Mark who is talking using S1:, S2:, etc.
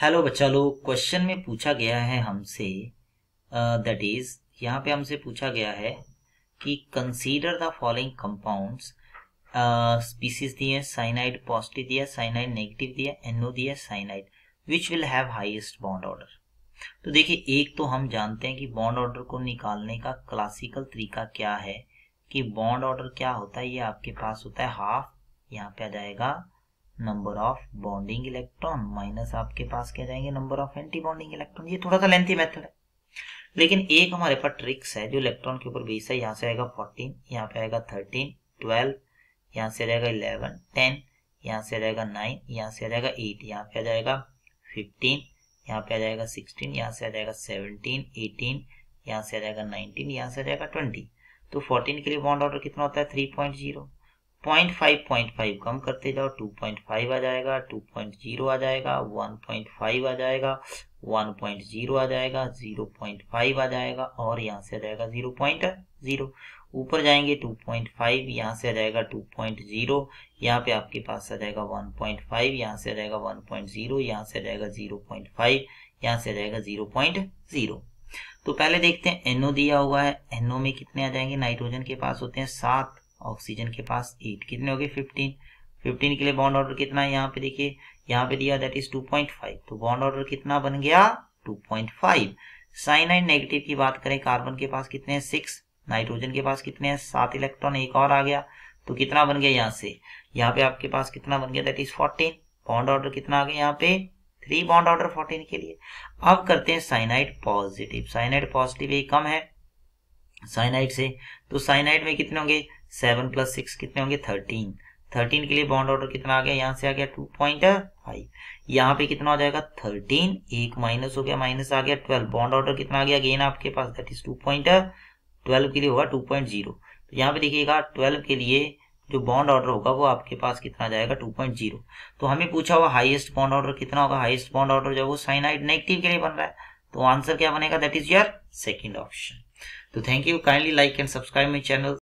S1: hello बच्चा लो question में पूछा गया है हमसे दैट इज यहाँ पे हमसे पूछा गया है कि consider the following compounds species दिए साइनाइड पॉजिटिव दिया साइनाइड नेगेटिव दिया एनओ दिया cyanide which will have highest bond order तो देखिए एक तो हम जानते हैं कि बॉन्ड ऑर्डर को निकालने का क्लासिकल तरीका क्या है कि बॉन्ड ऑर्डर क्या होता है ये आपके पास होता है हाफ यहाँ पे आ जाएगा number of bonding electron minus आपके पास क्या जाएंगे number of anti bonding electron ये थोड़ा सा लेंथी मेथड है लेकिन एक हमारे पास ट्रिक्स है जो इलेक्ट्रॉन के ऊपर बेस है यहाँ से आएगा फोर्टीन यहाँ पे आएगा थर्टीन ट्वेल्व यहाँ से रहेगा इलेवन टेन यहाँ से रहेगा नाइन यहाँ से आ जाएगा एट यहाँ पे आ जाएगा फिफ्टीन यहाँ पे आ जाएगा सिक्सटीन यहाँ से आ जाएगा सेवनटीन एटीन यहाँ से आ जाएगा नाइनटीन यहाँ से आ जाएगा ट्वेंटी तो फोर्टीन के लिए बॉन्ड ऑर्डर कितना होता है three point zero point five point five कम करते जाओ टू पॉइंट फाइव आ जाएगा टू पॉइंट जीरो आ जाएगा वन पॉइंट फाइव आ जाएगा वन पॉइंट जीरो आ जाएगा जीरो पॉइंट फाइव आ जाएगा और यहाँ से आ जाएगा जीरो पॉइंट जीरो ऊपर जाएंगे टू पॉइंट फाइव यहाँ से आ जाएगा टू पॉइंट जीरो यहाँ पे आपके पास आ जाएगा वन पॉइंट फाइव यहाँ से आ जाएगा वन पॉइंट जीरो यहाँ से आ जाएगा जीरो पॉइंट फाइव यहाँ से आ जाएगा जीरो पॉइंट जीरो तो पहले देखते हैं एनओ दिया हुआ है एनओ में कितने आ जाएंगे नाइट्रोजन के पास होते हैं सात ऑक्सीजन के पास एट कितने हो गए फिफ्टीन फिफ्टीन के लिए बॉन्ड ऑर्डर कितना है यहाँ पे देखिए यहाँ पे दिया that is two point five तो बॉन्ड ऑर्डर कितना बन गया two point five cyanide negative की बात करें कार्बन के पास कितने हैं सिक्स नाइट्रोजन के पास कितने हैं सात इलेक्ट्रॉन एक और आ गया तो कितना बन गया यहाँ से यहाँ पे आपके पास कितना बन गया that is fourteen bond order कितना आ गया यहाँ पे थ्री बॉन्ड ऑर्डर फोर्टीन के लिए अब करते हैं साइनाइड पॉजिटिव साइनाइड पॉजिटिव ये कम है साइनाइड से तो साइनाइड में कितने होंगे सेवन प्लस सिक्स कितने होंगे थर्टीन थर्टीन के लिए बॉन्ड ऑर्डर कितना आ गया यहाँ से आ गया टू पॉइंट फाइव यहाँ पे कितना हो जाएगा थर्टीन एक माइनस हो गया माइनस आ गया ट्वेल्व बॉन्ड ऑर्डर कितना आ गया गेन आपके पास that is two point twelve के लिए होगा टू पॉइंट जीरो तो यहाँ पे देखिएगा ट्वेल्व के लिए जो बॉन्ड ऑर्डर होगा वो आपके पास कितना जाएगा जीरो तो हमें पूछा हुआ हाइएस्ट बॉन्ड ऑर्डर कितना होगा हाइएस्ट बॉन्ड ऑर्डर जो वो साइनाइड नेगेटिव के लिए बन रहा है तो आंसर क्या बनेगा that is your second option तो thank you kindly like and subscribe my channel